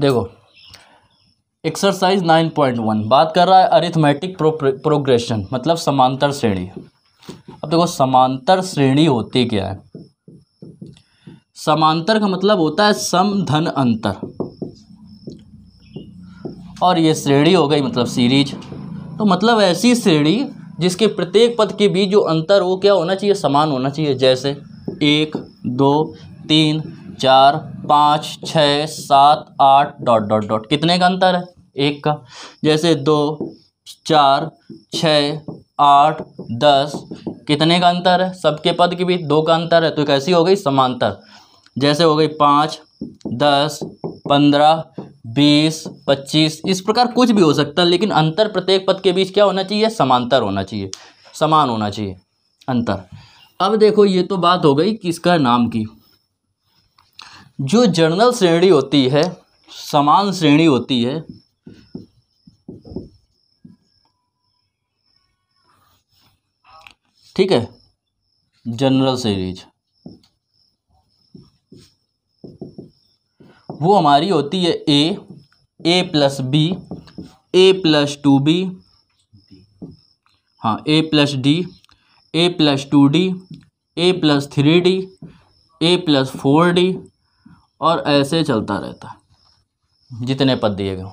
देखो exercise nine point one बात कर रहा है अरिथमेटिक प्रो, प्रोग्रेशन मतलब समांतर श्रेणी अब देखो समांतर श्रेणी होती क्या है समांतर का मतलब होता है सम धन अंतर और ये श्रेणी हो गई मतलब सीरीज तो मतलब ऐसी श्रेणी जिसके प्रत्येक पद के बीच जो अंतर वो क्या होना चाहिए समान होना चाहिए जैसे एक दो तीन चार पाँच छः सात आठ डॉट डॉट डॉट कितने का अंतर है एक का जैसे दो चार छ आठ दस कितने का अंतर है सबके पद के भी दो का अंतर है तो कैसी हो गई समांतर जैसे हो गई पाँच दस पंद्रह बीस पच्चीस इस प्रकार कुछ भी हो सकता है लेकिन अंतर प्रत्येक पद के बीच क्या होना चाहिए समांतर होना चाहिए समान होना चाहिए अंतर अब देखो ये तो बात हो गई किसका नाम की जो जर्नल श्रेणी होती है समान श्रेणी होती है ठीक है जनरल सीरीज वो हमारी होती है A A plus B A plus two B हाँ A plus D A plus two D A plus three D A plus four D और ऐसे चलता रहता है जितने पद दिए गए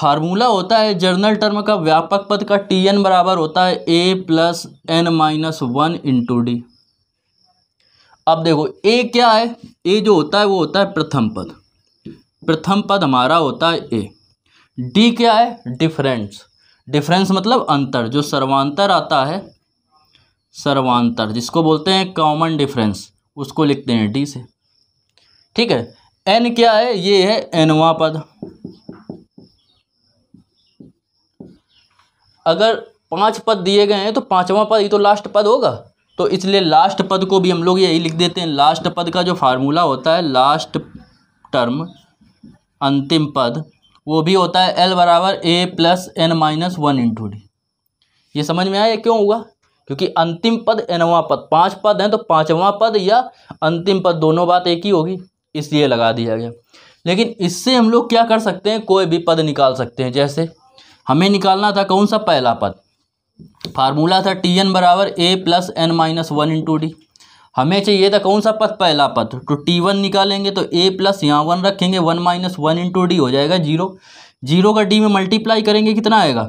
फार्मूला होता है जर्नल टर्म का व्यापक पद का टी एन बराबर होता है A plus N minus one into D अब देखो ए क्या है ए जो होता है वो होता है प्रथम पद प्रथम पद हमारा होता है ए डी क्या है डिफरेंस डिफरेंस मतलब अंतर जो सर्वांतर आता है सर्वांतर जिसको बोलते हैं कॉमन डिफरेंस उसको लिखते हैं डी से ठीक है एन क्या है ये है एनवा पद अगर पांच पद दिए गए हैं तो पांचवा पद ये तो लास्ट पद होगा तो इसलिए लास्ट पद को भी हम लोग यही लिख देते हैं लास्ट पद का जो फार्मूला होता है लास्ट टर्म अंतिम पद वो भी होता है एल बराबर A plus N minus one into D ये समझ में आया क्यों हुआ क्योंकि अंतिम पद एनवा पद पांच पद हैं तो पांचवा पद या अंतिम पद दोनों बात एक ही होगी इसलिए लगा दिया गया लेकिन इससे हम लोग क्या कर सकते हैं कोई भी पद निकाल सकते हैं जैसे हमें निकालना था कौन सा पहला पद फार्मूला था टी एन बराबर A plus N minus one into D हमें चाहिए था कौन सा पद पहला पद तो टी वन निकालेंगे तो ए प्लस यहाँ वन रखेंगे one minus one into D हो जाएगा जीरो जीरो का डी में मल्टीप्लाई करेंगे कितना आएगा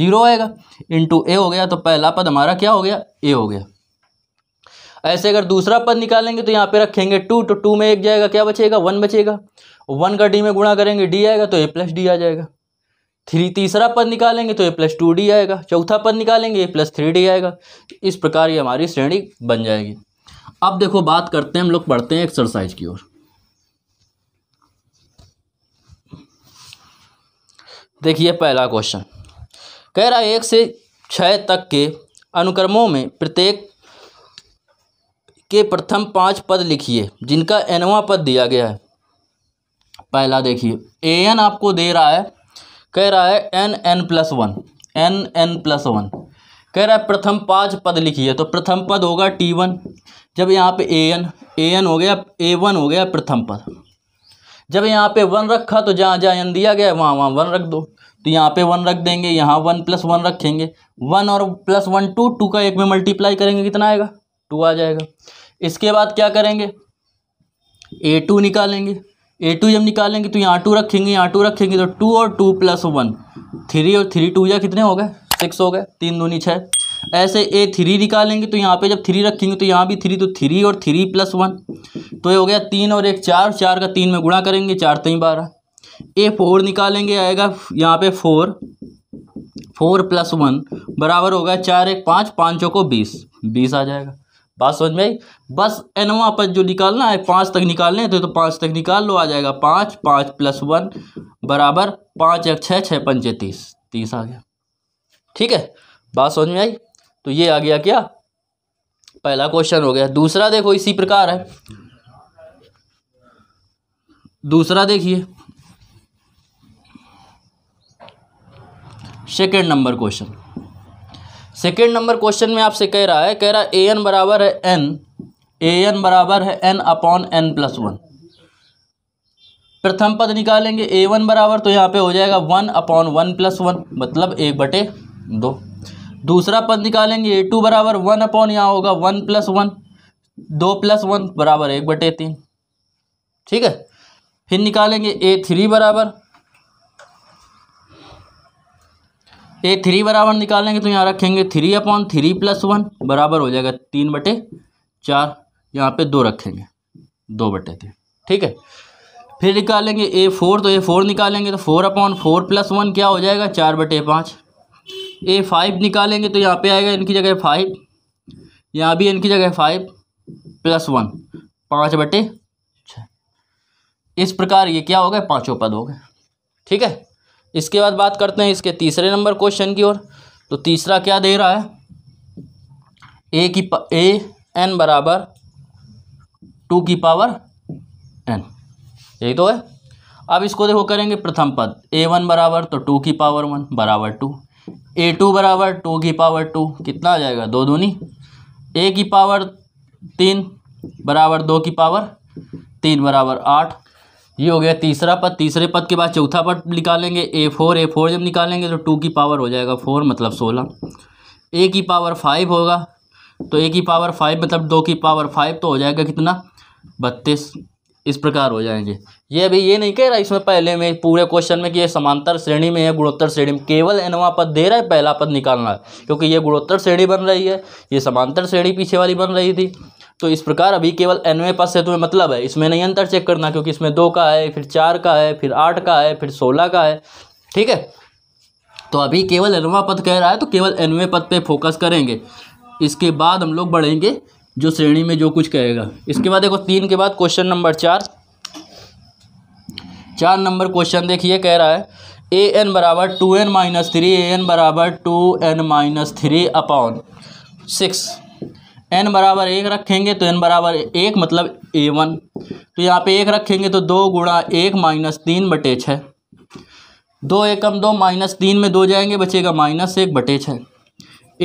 जीरो आएगा इंटू ए हो गया तो पहला पद हमारा क्या हो गया ए हो गया ऐसे अगर दूसरा पद निकालेंगे तो यहाँ पे रखेंगे टू तो टू में एक जाएगा क्या बचेगा वन बचेगा वन का डी में गुणा करेंगे डी आएगा तो ए प्लस डी आ जाएगा थ्री तीसरा पद निकालेंगे तो ए प्लस टू डी आएगा चौथा पद निकालेंगे ए प्लस थ्री डी आएगा इस प्रकार ये हमारी श्रेणी बन जाएगी अब देखो बात करते हैं हम लोग पढ़ते हैं एक्सरसाइज की ओर देखिए पहला क्वेश्चन कह रहा है एक से छः तक के अनुक्रमों में प्रत्येक के प्रथम पांच पद लिखिए जिनका एनवा पद दिया गया है पहला देखिए ए एन आपको दे रहा है कह रहा है N N plus one N N plus one कह रहा है प्रथम पांच पद लिखिए तो प्रथम पद होगा टी वन जब यहाँ पे ए एन ए एन हो गया ए वन हो गया प्रथम पद जब यहाँ पे वन रखा तो जहाँ जहाँ एन दिया गया वहाँ वहाँ वन रख दो तो यहाँ पे वन रख देंगे यहाँ वन प्लस वन रखेंगे वन और प्लस वन टू टू का एक में मल्टीप्लाई करेंगे कितना आएगा टू आ जाएगा इसके बाद क्या करेंगे ए टू निकालेंगे ए टू जब निकालेंगे तो यहाँ टू रखेंगे यहाँ टू रखेंगे तो टू और टू प्लस वन थ्री और थ्री टू या कितने हो गए सिक्स हो गए तीन दूनी छः ऐसे ए थ्री निकालेंगे तो यहाँ पे जब थ्री रखेंगे तो यहाँ भी थ्री तो थ्री और थ्री प्लस वन तो ये हो गया तीन और एक चार चार का तीन में गुणा करेंगे चार तीन तो बारह ए फोर निकालेंगे आएगा यहाँ पे फोर फोर प्लस वन बराबर होगा चार एक पाँच पाँचों को बीस बीस आ जाएगा बात समझ में आई बस एनवा पर जो निकालना है पाँच तक निकालने थे तो, तो पाँच तक निकाल लो आ जाएगा पाँच पाँच प्लस वन बराबर पाँच एक छः छः पंचे तीस तीस आ गया ठीक है बात समझ में आई तो ये आ गया क्या पहला क्वेश्चन हो गया दूसरा देखो इसी प्रकार है दूसरा देखिए second number question second number question में आपसे कह रहा है कह रहा है ए एन बराबर है एन ए एन बराबर है N upon N plus one प्रथम पद निकालेंगे ए वन बराबर तो यहाँ पे हो जाएगा one upon one plus one मतलब एक बटे दो दूसरा पद निकालेंगे ए टू बराबर वन अपॉन यहाँ होगा वन प्लस वन दो प्लस वन बराबर एक बटे तीन ठीक है फिर निकालेंगे ए थ्री बराबर ए थ्री बराबर निकालेंगे तो यहाँ रखेंगे three upon three plus one बराबर हो जाएगा तीन बटे चार यहाँ पे दो रखेंगे दो बटे थे ठीक है फिर निकालेंगे ए फोर तो ए फोर निकालेंगे तो four upon four plus one क्या हो जाएगा चार बटे पाँच ए फाइव निकालेंगे तो यहाँ पे आएगा इनकी जगह फाइव यहाँ भी इनकी जगह फाइव प्लस वन पाँच बटे छः इस प्रकार ये क्या हो गए पाँचों पद हो गए ठीक है इसके बाद बात करते हैं इसके तीसरे नंबर क्वेश्चन की ओर तो तीसरा क्या दे रहा है ए की ए एन बराबर टू की पावर एन यही तो है अब इसको देखो करेंगे प्रथम पद ए वन बराबर तो टू की पावर वन बराबर टू ए टू बराबर टू की पावर टू कितना आ जाएगा दो दूनी ए की पावर तीन बराबर दो की पावर तीन बराबर आठ ये हो गया तीसरा पद तीसरे पद के बाद चौथा पद निकालेंगे ए फोर ए फोर जब निकालेंगे तो टू की पावर हो जाएगा फोर मतलब सोलह ए की पावर फाइव होगा तो ए की पावर फाइव मतलब दो की पावर फाइव तो हो जाएगा कितना बत्तीस इस प्रकार हो जाएंगे ये अभी ये नहीं कह रहा इसमें पहले में पूरे क्वेश्चन में कि ये समांतर श्रेणी में है गुणोत्तर श्रेणी में केवल एनवा पद दे रहा है पहला पद निकालना है क्योंकि ये गुणोत्तर श्रेणी बन रही है ये समांतर श्रेणी पीछे वाली बन रही थी तो इस प्रकार अभी केवल एनवे पद से तो मतलब है इसमें नहीं अंतर चेक करना क्योंकि इसमें दो का है फिर चार का है फिर आठ का है फिर सोलह का है ठीक है तो अभी केवल एनवा पद कह रहा है तो केवल एनवे पद पे फोकस करेंगे इसके बाद हम लोग बढ़ेंगे जो श्रेणी में जो कुछ कहेगा इसके बाद देखो तीन के बाद क्वेश्चन नंबर चार चार नंबर क्वेश्चन देखिए कह रहा है ए एन बराबर टू एन माइनस थ्री ए एन बराबर two N minus three upon six N बराबर एक रखेंगे तो एन बराबर एक मतलब ए वन तो यहाँ पे एक रखेंगे तो दो गुणा एक माइनस तीन बटे छः दो एकम दो माइनस तीन में दो जाएंगे बचेगा माइनस एक बटे छः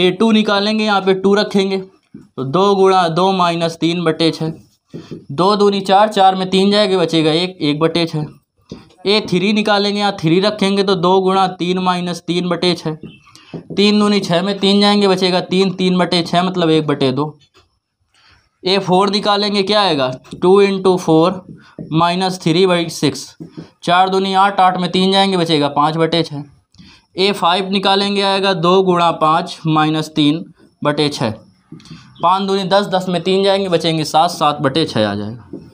ए टू निकालेंगे यहाँ पे टू रखेंगे तो दो गुणा दो माइनस तीन बटे छः दो दूनी चार चार में तीन जाएंगे बचेगा एक एक बटे छः ए थ्री निकालेंगे यहाँ थ्री रखेंगे तो दो गुणा तीन माइनस तीन बटे छः तीन दूनी छः में तीन जाएंगे बचेगा तीन तीन बटे छः मतलब एक बटे दो ए फोर निकालेंगे क्या आएगा two into four minus three by six चार दूनी आठ आठ में तीन जाएंगे बचेगा पाँच बटे छः ए फाइव निकालेंगे आएगा दो गुणा पाँच माइनस तीन बटे छः पाँच दूनी दस दस में तीन जाएंगे बचेंगे सात सात बटे छः आ जाएगा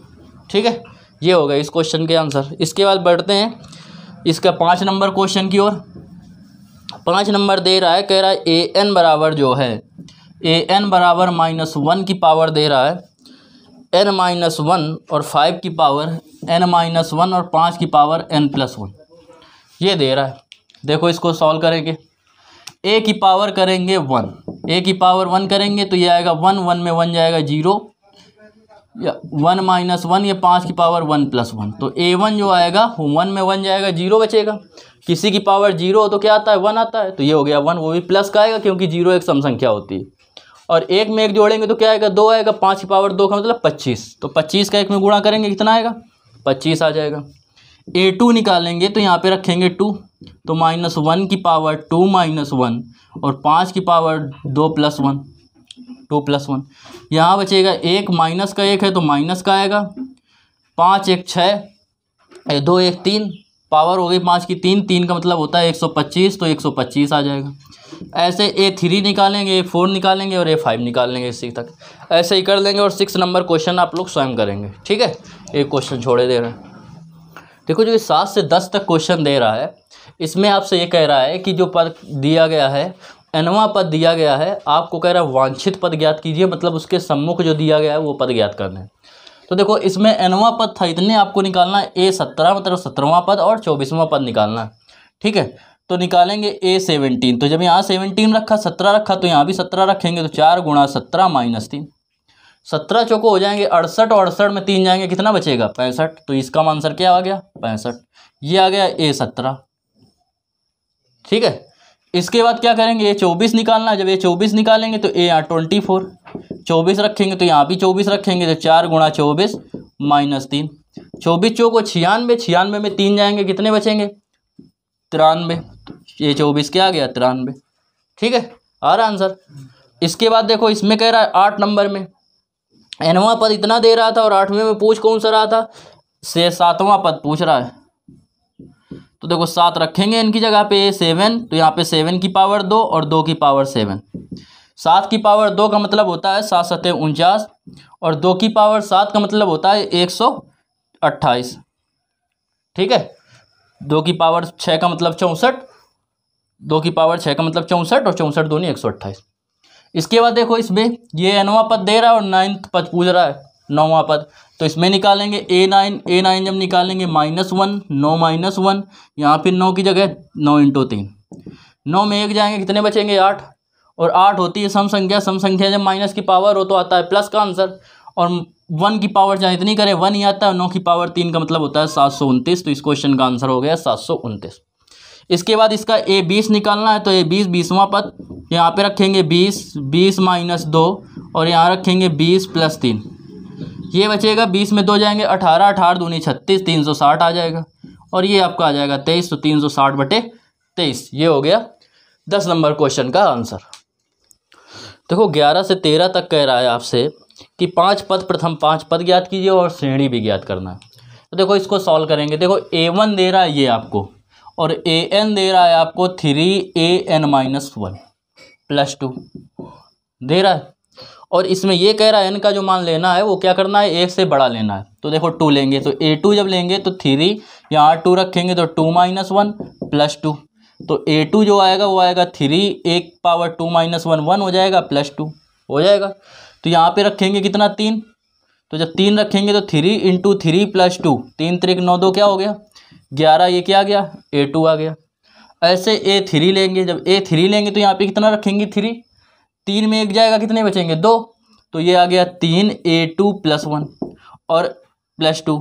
ठीक है ये हो गया इस क्वेश्चन के आंसर इसके बाद बढ़ते हैं इसका पाँच नंबर क्वेश्चन की ओर पाँच नंबर दे रहा है कह रहा है ए एन बराबर जो है ए एन बराबर माइनस वन की पावर दे रहा है एन माइनस वन और फाइव की पावर एन माइनस वन और पाँच की पावर एन प्लस वन ये दे रहा है देखो इसको सॉल्व करेंगे ए की पावर करेंगे वन ए की पावर वन करेंगे तो ये आएगा वन वन में वन जाएगा जीरो या वन माइनस वन या पाँच की पावर वन प्लस वन तो ए वन जो आएगा वन में वन जाएगा जीरो बचेगा किसी की पावर जीरो हो तो क्या आता है वन आता है तो ये हो गया वन वो भी प्लस का आएगा क्योंकि जीरो एक सम संख्या होती है और एक में एक जोड़ेंगे तो क्या आएगा दो आएगा पाँच की पावर दो का मतलब पच्चीस तो पच्चीस का एक में गुणा करेंगे कितना आएगा पच्चीस आ जाएगा ए टू निकालेंगे तो यहाँ पे रखेंगे टू तो माइनस वन की पावर टू माइनस वन और पाँच की पावर दो plus one two plus one यहाँ बचेगा एक माइनस का एक है तो माइनस का आएगा पाँच एक छः दो एक तीन पावर हो गई पाँच की तीन तीन का मतलब होता है एक सौ पच्चीस तो एक सौ पच्चीस आ जाएगा ऐसे ए थ्री निकालेंगे ए फोर निकालेंगे और ए फाइव निकालेंगे इसी तक ऐसे ही कर लेंगे और सिक्स नंबर क्वेश्चन आप लोग स्वयं करेंगे ठीक है एक क्वेश्चन छोड़े दे रहे हैं देखो जो सात से दस तक क्वेश्चन दे रहा है इसमें आपसे ये कह रहा है कि जो पद दिया गया है एनवा पद दिया गया है आपको कह रहा है वांछित पद ज्ञात कीजिए मतलब उसके सम्मुख जो दिया गया है वो पद ज्ञात करना है तो देखो इसमें एनवा पद था इतने आपको निकालना है ए सत्रह मतलब सत्रहवा पद और चौबीसवां पद निकालना है ठीक है तो निकालेंगे ए सेवनटीन तो जब यहाँ सेवनटीन रखा सत्रह रखा तो यहाँ भी सत्रह रखेंगे तो चार गुणा सत्रह माइनस तीन सत्रह चौको हो जाएंगे अड़सठ और अड़सठ में तीन जाएंगे कितना बचेगा पैंसठ तो इसका आंसर क्या आ गया पैंसठ ये आ गया ए सत्रह ठीक है इसके बाद क्या करेंगे ये चौबीस निकालना जब ये चौबीस निकालेंगे तो ए यहाँ ट्वेंटी फोर चौबीस रखेंगे तो यहाँ भी चौबीस रखेंगे तो चार गुणा चौबीस माइनस तीन चौबीस चौको छियानवे छियानवे में तीन जाएंगे कितने बचेंगे तिरानवे ये चौबीस क्या आ गया तिरानवे ठीक है आ रहा आंसर इसके बाद देखो इसमें कह रहा है आठ नंबर में एनवा पद इतना दे रहा था और आठवें में पूछ कौन सा रहा था से सातवां पद पूछ रहा है तो देखो सात रखेंगे इनकी जगह पे सेवन तो यहाँ पे सेवन की पावर दो और दो की पावर सेवन सात की पावर दो का मतलब होता है सात सतह उनचास और दो की पावर सात का मतलब होता है एक सौ अट्ठाईस ठीक है दो की पावर छः का मतलब चौंसठ दो की पावर छः का मतलब चौंसठ और चौंसठ दोनों एक सौ अट्ठाईस इसके बाद देखो इसमें ये नवा पद दे रहा है और नाइन्थ पद पूछ रहा है नौवा पद तो इसमें निकालेंगे ए नाइन ए नाइन जब निकालेंगे माइनस वन नौ माइनस वन यहाँ फिर नौ की जगह नौ इंटू तीन नौ में एक जाएंगे कितने बचेंगे आठ और आठ होती है सम संख्या सम संख्या जब माइनस की पावर हो तो आता है प्लस का आंसर और वन की पावर चाहे इतनी करें वन ही आता है नौ की पावर तीन का मतलब होता है सात सौ उनतीस तो इस क्वेश्चन का आंसर हो गया सात सौ उनतीस इसके बाद इसका ए बीस निकालना है तो ए बीस बीसवा पद यहाँ पे रखेंगे बीस बीस माइनस दो और यहाँ रखेंगे बीस प्लस तीन ये बचेगा बीस में दो जाएंगे अठारह अठारह दूनी छत्तीस तीन सौ साठ आ जाएगा और ये आपका आ जाएगा तेईस तो तीन सौ साठ बटे तेईस ये हो गया दस नंबर क्वेश्चन का आंसर देखो ग्यारह से तेरह तक कह रहा है आपसे कि पांच पद प्रथम पांच पद ज्ञात कीजिए और श्रेणी भी ज्ञात करना है तो देखो इसको सॉल्व करेंगे देखो ए वन दे रहा है ये आपको और ए एन दे रहा है आपको थ्री ए n minus one plus two दे रहा है और इसमें ये कह रहा है एन का जो मान लेना है वो क्या करना है एक से बड़ा लेना है तो देखो टू लेंगे तो ए टू जब लेंगे तो थ्री यहाँ टू रखेंगे तो two minus one plus two तो ए टू जो आएगा वो आएगा थ्री एक power two minus one one हो जाएगा प्लस टू हो जाएगा तो यहाँ पे रखेंगे कितना तीन तो जब तीन रखेंगे तो three into three plus two तीन त्रिक नौ दो क्या हो गया ग्यारह ये क्या आ गया ए टू आ गया ऐसे ए थ्री लेंगे जब ए थ्री लेंगे तो यहाँ पे कितना रखेंगे थ्री तीन में एक जाएगा कितने बचेंगे दो तो ये आ गया तीन ए टू प्लस वन और प्लस टू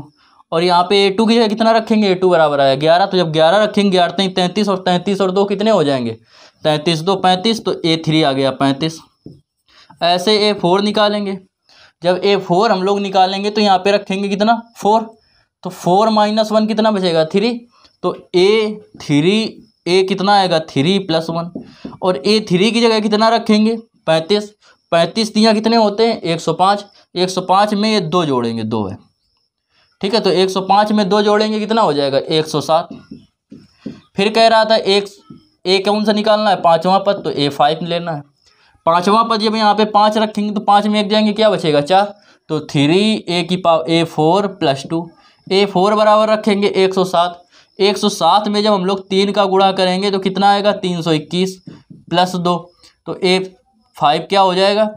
और यहाँ पे ए टू की जगह कितना रखेंगे ए टू बराबर आया ग्यारह तो जब ग्यारह रखेंगे ग्यारह तीन तैंतीस और तैंतीस और दो कितने हो जाएंगे तैंतीस दो पैंतीस तो ए थ्री आ गया पैंतीस ऐसे ए फोर निकालेंगे जब ए फोर हम लोग निकालेंगे तो यहाँ पे रखेंगे कितना फोर तो फोर माइनस वन कितना बचेगा थ्री तो ए थ्री ए कितना आएगा थ्री प्लस वन और ए थ्री की जगह कितना रखेंगे पैंतीस पैंतीस तियाँ कितने होते हैं एक सौ पाँच एक सौ पाँच में ये दो जोड़ेंगे दो है ठीक है तो एक सौ पाँच में दो जोड़ेंगे कितना हो जाएगा एक सौ सात फिर कह रहा था एक ए कौन सा निकालना है पाँचवा पद तो ए फाइव लेना है पाँचवा पद जब यहाँ पे पाँच रखेंगे तो पाँच में एक जाएंगे क्या बचेगा चार तो थ्री ए की power a four plus two a four बराबर रखेंगे एक सौ सात एक सौ सात में जब हम लोग तीन का गुणा करेंगे तो कितना आएगा तीन सौ इक्कीस प्लस दो तो ए फाइव क्या हो जाएगा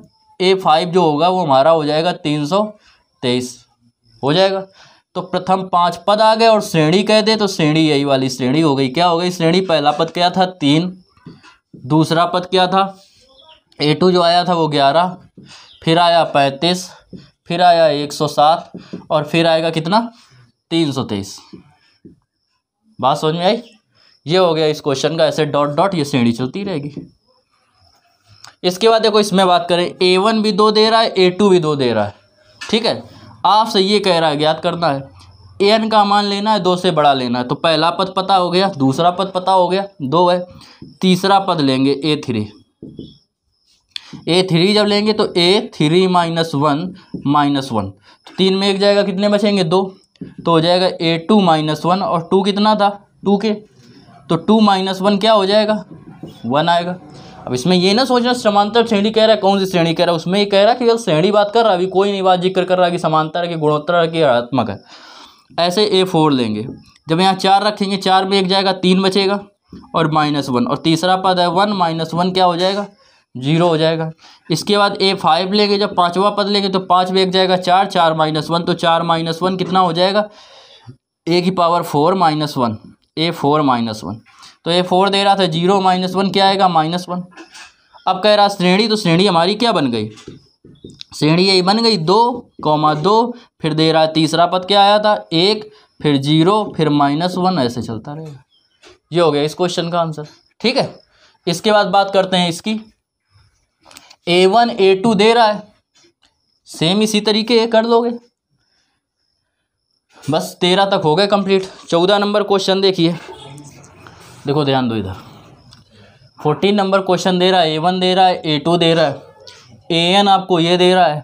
ए फाइव जो होगा वो हमारा हो जाएगा तीन सौ तेईस हो जाएगा तो प्रथम पांच पद आ गए और श्रेणी कह दे तो श्रेणी यही वाली श्रेणी हो गई क्या हो गई श्रेणी पहला पद क्या था तीन दूसरा पद क्या था ए टू जो आया था वो ग्यारह फिर आया पैंतीस फिर आया एक सौ सात और फिर आएगा कितना तीन सौ तेईस बात समझ में आई ये हो गया इस क्वेश्चन का ऐसे डॉट डॉट ये श्रेणी चलती रहेगी इसके बाद देखो इसमें बात करें ए वन भी दो दे रहा है ए टू भी दो दे रहा है ठीक है आपसे ये कह रहा है ज्ञात करना है ए एन का मान लेना है दो से बड़ा लेना है तो पहला पद पता हो गया दूसरा पद पता हो गया दो है तीसरा पद लेंगे ए थ्री ए थ्री जब लेंगे तो a three minus one minus one तो तीन में एक जाएगा कितने बचेंगे दो तो हो जाएगा ए टू माइनस वन और टू कितना था टू के तो टू माइनस वन क्या हो जाएगा वन आएगा अब इसमें ये ना सोचना समांतर श्रेणी कह रहा है कौन सी श्रेणी कह रहा है उसमें ये कह रहा है कि श्रेणी बात कर रहा है अभी कोई नहीं बात जिक्र कर रहा है कि समांतर की गुणोत्तर की आत्मक है ऐसे ए फोर लेंगे जब यहाँ चार रखेंगे चार में एक जाएगा तीन बचेगा और माइनस वन और तीसरा पद है वन माइनस वन क्या हो जाएगा जीरो हो जाएगा इसके बाद ए फाइव लेंगे जब पाँचवा पद लेंगे तो पाँच में एक जाएगा चार चार माइनस वन तो चार माइनस वन कितना हो जाएगा ए की power four minus one a four minus one तो ये फोर दे रहा था जीरो माइनस वन क्या आएगा माइनस वन अब कह रहा श्रेणी तो श्रेणी हमारी क्या बन गई श्रेणी यही बन गई दो कौमा दो फिर दे रहा तीसरा पद क्या आया था एक फिर जीरो फिर माइनस वन ऐसे चलता रहेगा ये हो गया इस क्वेश्चन का आंसर ठीक है इसके बाद बात करते हैं इसकी ए वन ए टू दे रहा है सेम इसी तरीके ये कर लोगे बस तेरह तक हो गए कंप्लीट चौदह नंबर क्वेश्चन देखिए देखो ध्यान दो इधर फोर्टीन नंबर क्वेश्चन दे रहा है ए वन दे रहा है ए टू दे रहा है ए एन आपको ये दे रहा है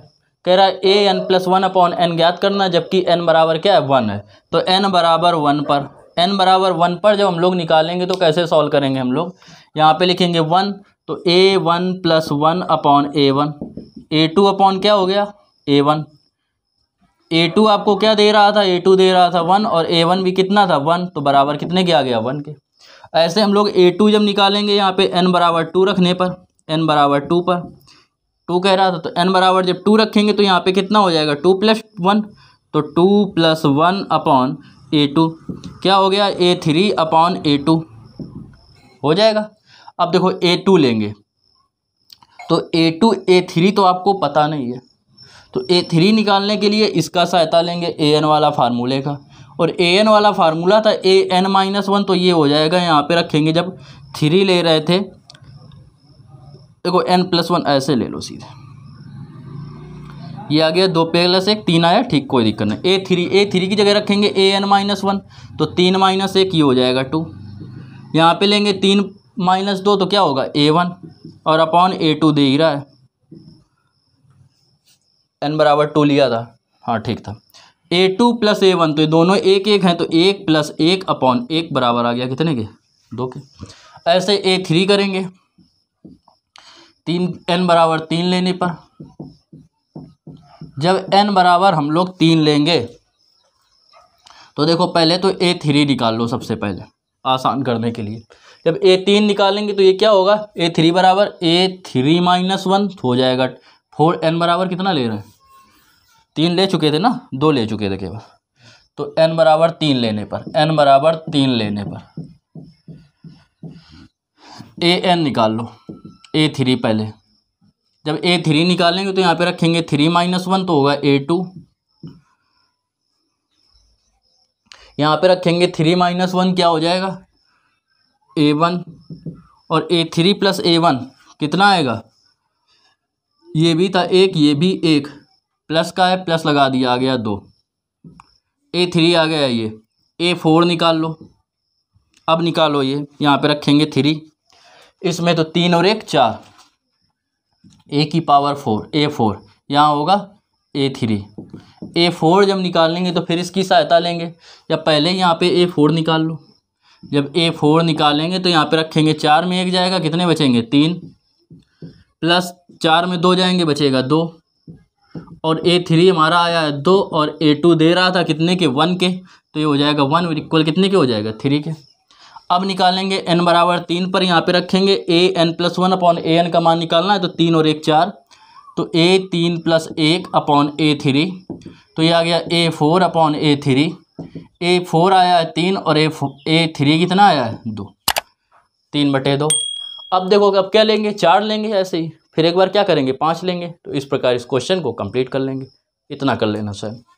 कह रहा है ए n plus one upon n ज्ञात करना जबकि एन बराबर क्या है वन है तो एन बराबर वन पर एन बराबर वन पर जब हम लोग निकालेंगे तो कैसे सॉल्व करेंगे हम लोग यहाँ पे लिखेंगे वन तो a one plus one upon a one a two upon क्या हो गया ए वन ए टू आपको क्या दे रहा था ए टू दे रहा था वन और ए वन भी कितना था वन तो बराबर कितने के आ गया वन के ऐसे हम लोग ए टू जब निकालेंगे यहाँ पे एन बराबर टू रखने पर एन बराबर टू पर टू कह रहा था तो एन बराबर जब टू रखेंगे तो यहाँ पे कितना हो जाएगा टू प्लस वन तो two plus one upon a two क्या हो गया a three upon a two हो जाएगा अब देखो ए टू लेंगे तो ए टू ए थ्री तो आपको पता नहीं है तो ए थ्री निकालने के लिए इसका सहायता लेंगे ए एन वाला फार्मूले का और ए एन वाला फार्मूला था ए एन माइनस वन तो ये हो जाएगा यहाँ पे रखेंगे जब थ्री ले रहे थे देखो एन प्लस वन ऐसे ले लो सीधे ये आ गया दो प्लस एक तीन आया ठीक कोई दिक्कत नहीं ए थ्री ए थ्री की जगह रखेंगे ए एन माइनस वन तो तीन माइनस एक ये हो जाएगा टू यहाँ पे लेंगे तीन माइनस दो तो क्या होगा ए वन और अपॉन ए टू दे ही रहा है एन बराबर टू लिया था हाँ ठीक था a two plus a one तो ये दोनों एक एक हैं तो एक प्लस एक अपॉन एक बराबर आ गया कितने के दो के ऐसे ए थ्री करेंगे तीन एन बराबर तीन लेने पर जब एन बराबर हम लोग तीन लेंगे तो देखो पहले तो ए थ्री निकाल लो सबसे पहले आसान करने के लिए जब ए तीन निकालेंगे तो ये क्या होगा ए थ्री बराबर ए थ्री माइनस वन हो जाएगा फोर एन बराबर कितना ले रहे हैं तीन ले चुके थे ना दो ले चुके थे केवल तो एन बराबर तीन लेने पर एन बराबर तीन लेने पर ए एन निकाल लो ए थ्री पहले जब ए थ्री निकालेंगे तो यहाँ पे रखेंगे थ्री माइनस वन तो होगा ए टू यहाँ पे रखेंगे थ्री माइनस वन क्या हो जाएगा ए वन और a three plus a one कितना आएगा ये भी था एक ये भी एक प्लस का है प्लस लगा दिया आ गया दो ए थ्री आ गया ये ए फोर निकाल लो अब निकालो ये यहाँ पे रखेंगे थ्री इसमें तो तीन और एक चार ए की पावर फोर ए फोर यहाँ होगा ए थ्री ए फोर जब निकाल लेंगे तो फिर इसकी सहायता लेंगे या पहले यहाँ पे ए फोर निकाल लो जब ए फोर निकालेंगे तो यहाँ पे रखेंगे चार में एक जाएगा कितने बचेंगे तीन प्लस चार में दो जाएंगे बचेगा दो और ए थ्री हमारा आया है दो और ए टू दे रहा था कितने के वन के तो ये हो जाएगा वन और इक्वल कितने के हो जाएगा थ्री के अब निकालेंगे एन बराबर तीन पर यहाँ पे रखेंगे a n plus one upon a n का मान निकालना है तो तीन और एक चार तो ए तीन प्लस एक अपॉन ए थ्री तो ये आ गया a four upon a three a four आया है तीन और ए ए थ्री कितना आया है दो तीन बटे दो अब देखो अब क्या लेंगे चार लेंगे ऐसे ही फिर एक बार क्या करेंगे पाँच लेंगे तो इस प्रकार इस क्वेश्चन को कंप्लीट कर लेंगे इतना कर लेना सर